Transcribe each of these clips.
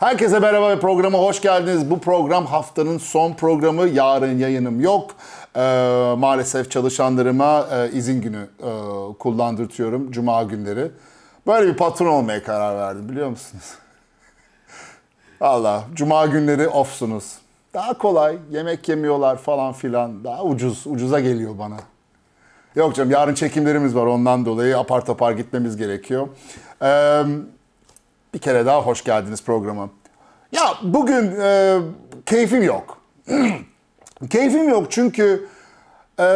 Herkese merhaba ve programa hoş geldiniz. Bu program haftanın son programı. Yarın yayınım yok. Ee, maalesef çalışanlarıma e, izin günü e, kullandırtıyorum. Cuma günleri. Böyle bir patron olmaya karar verdim biliyor musunuz? Allah cuma günleri offsunuz. Daha kolay, yemek yemiyorlar falan filan. Daha ucuz, ucuza geliyor bana. Yok canım yarın çekimlerimiz var ondan dolayı apar topar gitmemiz gerekiyor. Ee, bir kere daha hoş geldiniz programa. Ya bugün e, keyfim yok. keyfim yok çünkü e,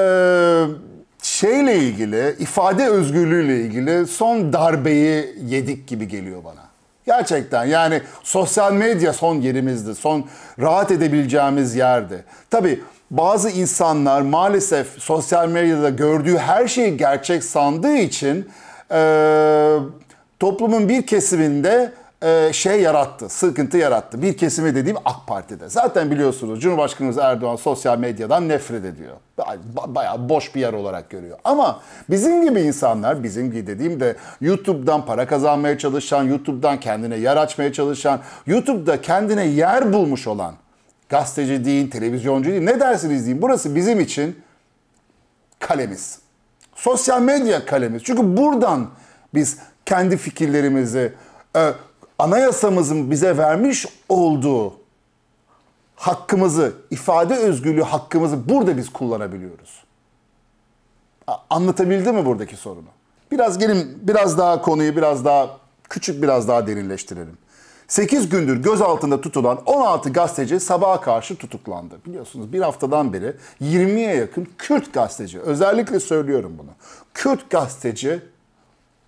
şeyle ilgili, ifade özgürlüğüyle ilgili son darbeyi yedik gibi geliyor bana. Gerçekten yani sosyal medya son yerimizdi, son rahat edebileceğimiz yerdi. Tabii bazı insanlar maalesef sosyal medyada gördüğü her şeyi gerçek sandığı için... E, toplumun bir kesiminde e, şey yarattı, sıkıntı yarattı. Bir kesimi dediğim AK Parti'de. Zaten biliyorsunuz Cumhurbaşkanımız Erdoğan sosyal medyadan nefret ediyor. Bayağı boş bir yer olarak görüyor. Ama bizim gibi insanlar, bizim gibi dediğim de YouTube'dan para kazanmaya çalışan, YouTube'dan kendine yer açmaya çalışan, YouTube'da kendine yer bulmuş olan, gazeteci deyin, televizyoncu deyin, ne dersiniz deyin. Burası bizim için kalemiz. Sosyal medya kalemiz. Çünkü buradan biz kendi fikirlerimizi, e, anayasamızın bize vermiş olduğu hakkımızı, ifade özgürlüğü hakkımızı burada biz kullanabiliyoruz. Anlatabildi mi buradaki sorunu? Biraz gelin biraz daha konuyu biraz daha küçük biraz daha derinleştirelim. 8 gündür gözaltında tutulan 16 gazeteci sabaha karşı tutuklandı. Biliyorsunuz bir haftadan beri 20'ye yakın Kürt gazeteci, özellikle söylüyorum bunu. Kürt gazeteci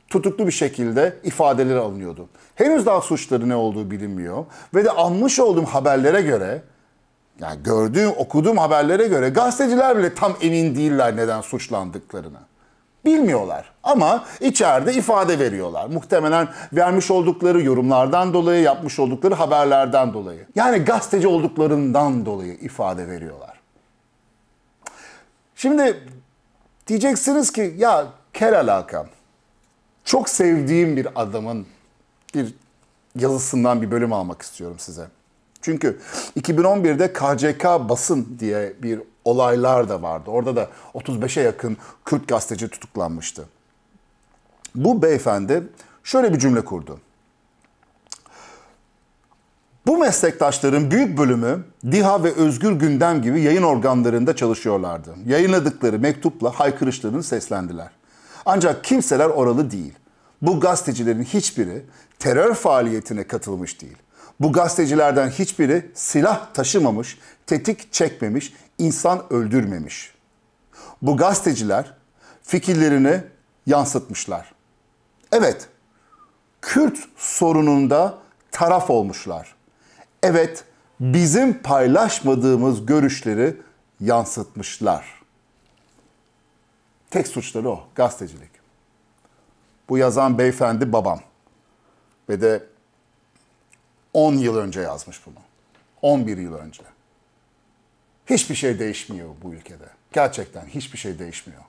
tutuklu bir şekilde ifadeleri alınıyordu. Henüz daha suçları ne olduğu bilinmiyor. Ve de almış olduğum haberlere göre, yani gördüğüm, okuduğum haberlere göre gazeteciler bile tam emin değiller neden suçlandıklarını. Bilmiyorlar ama içeride ifade veriyorlar. Muhtemelen vermiş oldukları yorumlardan dolayı, yapmış oldukları haberlerden dolayı. Yani gazeteci olduklarından dolayı ifade veriyorlar. Şimdi diyeceksiniz ki ya kel alakam çok sevdiğim bir adamın bir yazısından bir bölüm almak istiyorum size. Çünkü 2011'de KCK basın diye bir olaylar da vardı. Orada da 35'e yakın Kürt gazeteci tutuklanmıştı. Bu beyefendi şöyle bir cümle kurdu. Bu meslektaşların büyük bölümü DİHA ve Özgür Gündem gibi yayın organlarında çalışıyorlardı. Yayınladıkları mektupla haykırışlarını seslendiler. Ancak kimseler oralı değil. Bu gazetecilerin hiçbiri terör faaliyetine katılmış değil. Bu gazetecilerden hiçbiri silah taşımamış, tetik çekmemiş, insan öldürmemiş. Bu gazeteciler fikirlerini yansıtmışlar. Evet, Kürt sorununda taraf olmuşlar. Evet, bizim paylaşmadığımız görüşleri yansıtmışlar. Tek suçları o, gazetecilik. Bu yazan beyefendi babam. Ve de 10 yıl önce yazmış bunu. 11 yıl önce. Hiçbir şey değişmiyor bu ülkede. Gerçekten hiçbir şey değişmiyor.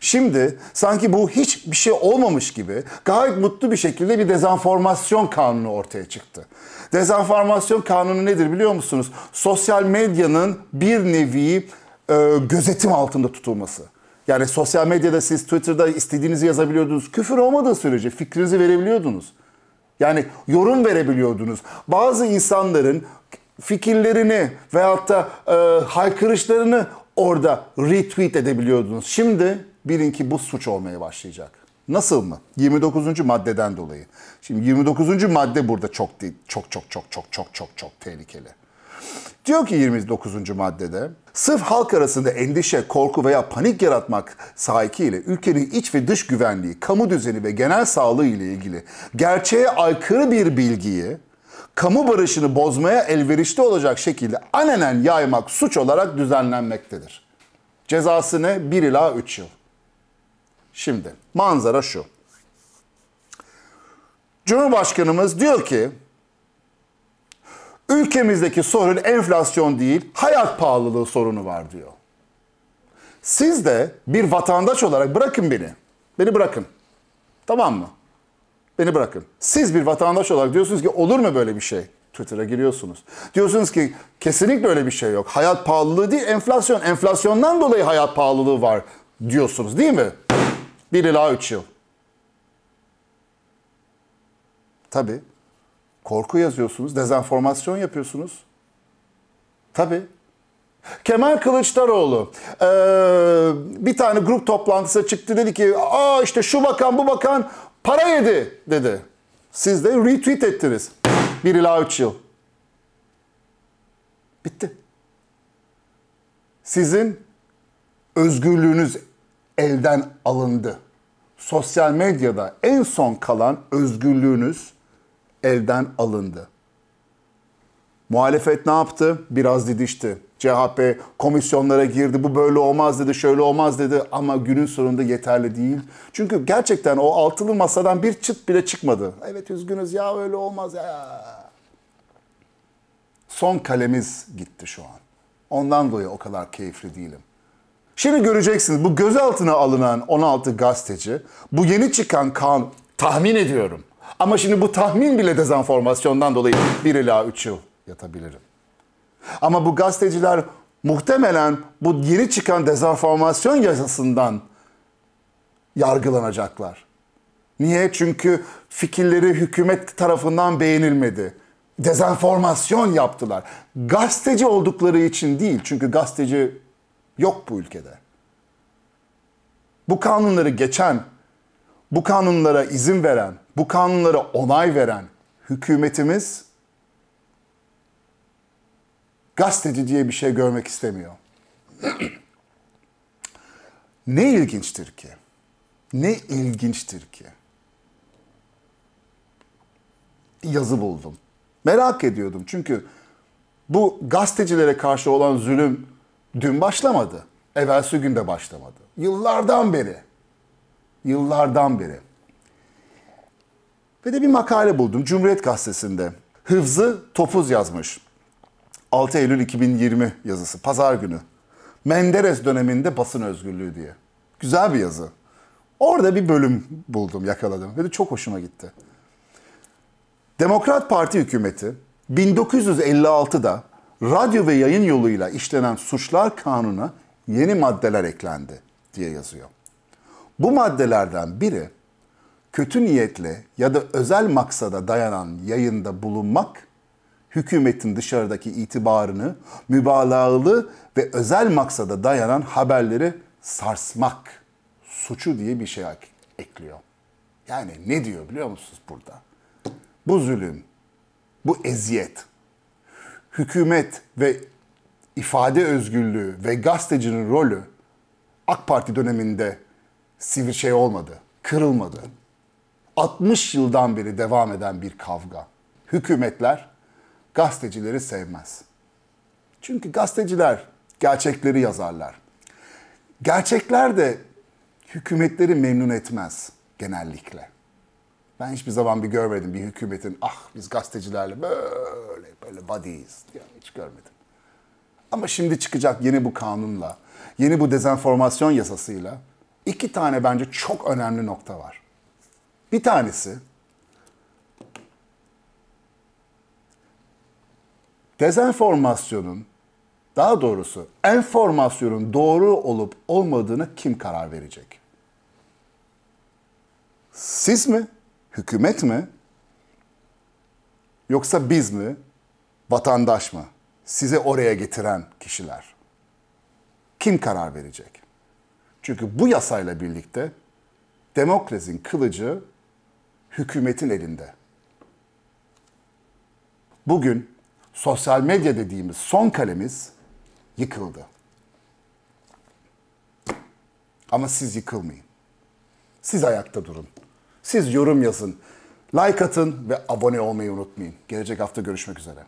Şimdi sanki bu hiçbir şey olmamış gibi gayet mutlu bir şekilde bir dezenformasyon kanunu ortaya çıktı. Dezenformasyon kanunu nedir biliyor musunuz? Sosyal medyanın bir nevi e, gözetim altında tutulması. Yani sosyal medyada siz Twitter'da istediğinizi yazabiliyordunuz. Küfür olmadığı sürece fikrinizi verebiliyordunuz. Yani yorum verebiliyordunuz. Bazı insanların fikirlerini veyahut da e, haykırışlarını orada retweet edebiliyordunuz. Şimdi bilin ki bu suç olmaya başlayacak. Nasıl mı? 29. maddeden dolayı. Şimdi 29. madde burada çok çok çok çok çok çok çok çok tehlikeli. Diyor ki 29. maddede Sırf halk arasında endişe, korku veya panik yaratmak sahikiyle ülkenin iç ve dış güvenliği, kamu düzeni ve genel sağlığı ile ilgili gerçeğe aykırı bir bilgiyi kamu barışını bozmaya elverişli olacak şekilde anenen yaymak suç olarak düzenlenmektedir. Cezası ne? 1 ila 3 yıl. Şimdi manzara şu. Cumhurbaşkanımız diyor ki Ülkemizdeki sorun enflasyon değil, hayat pahalılığı sorunu var diyor. Siz de bir vatandaş olarak bırakın beni. Beni bırakın. Tamam mı? Beni bırakın. Siz bir vatandaş olarak diyorsunuz ki olur mu böyle bir şey? Twitter'a giriyorsunuz. Diyorsunuz ki kesinlikle öyle bir şey yok. Hayat pahalılığı değil enflasyon. Enflasyondan dolayı hayat pahalılığı var diyorsunuz değil mi? Bir ila üç yıl. Tabii. Korku yazıyorsunuz, dezenformasyon yapıyorsunuz. Tabii. Kemal Kılıçdaroğlu bir tane grup toplantısına çıktı dedi ki aa işte şu bakan bu bakan para yedi dedi. Siz de retweet ettiniz. Bir ila 3 yıl. Bitti. Sizin özgürlüğünüz elden alındı. Sosyal medyada en son kalan özgürlüğünüz elden alındı. Muhalefet ne yaptı? Biraz didişti. CHP komisyonlara girdi. Bu böyle olmaz dedi, şöyle olmaz dedi ama günün sonunda yeterli değil. Çünkü gerçekten o altılı masadan bir çıt bile çıkmadı. Evet üzgünüz ya öyle olmaz ya. Son kalemiz gitti şu an. Ondan dolayı o kadar keyifli değilim. Şimdi göreceksiniz bu gözaltına alınan 16 gazeteci, bu yeni çıkan kan tahmin ediyorum ama şimdi bu tahmin bile dezenformasyondan dolayı bir ila 3 yıl yatabilirim. Ama bu gazeteciler muhtemelen bu yeni çıkan dezenformasyon yasasından yargılanacaklar. Niye? Çünkü fikirleri hükümet tarafından beğenilmedi. Dezenformasyon yaptılar. Gazeteci oldukları için değil. Çünkü gazeteci yok bu ülkede. Bu kanunları geçen, bu kanunlara izin veren, bu kanunlara onay veren hükümetimiz gazeteci diye bir şey görmek istemiyor. ne ilginçtir ki? Ne ilginçtir ki? Yazı buldum. Merak ediyordum çünkü bu gazetecilere karşı olan zulüm dün başlamadı. Evvelsi de başlamadı. Yıllardan beri. Yıllardan beri. Ve de bir makale buldum Cumhuriyet Gazetesi'nde. Hıfzı Topuz yazmış. 6 Eylül 2020 yazısı, pazar günü. Menderes döneminde basın özgürlüğü diye. Güzel bir yazı. Orada bir bölüm buldum, yakaladım ve de çok hoşuma gitti. Demokrat Parti hükümeti 1956'da radyo ve yayın yoluyla işlenen suçlar kanununa yeni maddeler eklendi diye yazıyor. Bu maddelerden biri kötü niyetle ya da özel maksada dayanan yayında bulunmak hükümetin dışarıdaki itibarını mübalağalı ve özel maksada dayanan haberleri sarsmak suçu diye bir şey ekliyor. Yani ne diyor biliyor musunuz burada? Bu zulüm, bu eziyet, hükümet ve ifade özgürlüğü ve gazetecinin rolü AK Parti döneminde sivri şey olmadı, kırılmadı. 60 yıldan beri devam eden bir kavga. Hükümetler gazetecileri sevmez. Çünkü gazeteciler gerçekleri yazarlar. Gerçekler de hükümetleri memnun etmez genellikle. Ben hiçbir zaman bir görmedim bir hükümetin ah biz gazetecilerle böyle böyle buddies diye hiç görmedim. Ama şimdi çıkacak yeni bu kanunla, yeni bu dezenformasyon yasasıyla iki tane bence çok önemli nokta var. Bir tanesi dezenformasyonun daha doğrusu enformasyonun doğru olup olmadığını kim karar verecek? Siz mi? Hükümet mi? Yoksa biz mi? Vatandaş mı? Sizi oraya getiren kişiler. Kim karar verecek? Çünkü bu yasayla birlikte Demokrasinin kılıcı hükümetin elinde. Bugün sosyal medya dediğimiz son kalemiz yıkıldı. Ama siz yıkılmayın. Siz ayakta durun. Siz yorum yazın. Like atın ve abone olmayı unutmayın. Gelecek hafta görüşmek üzere.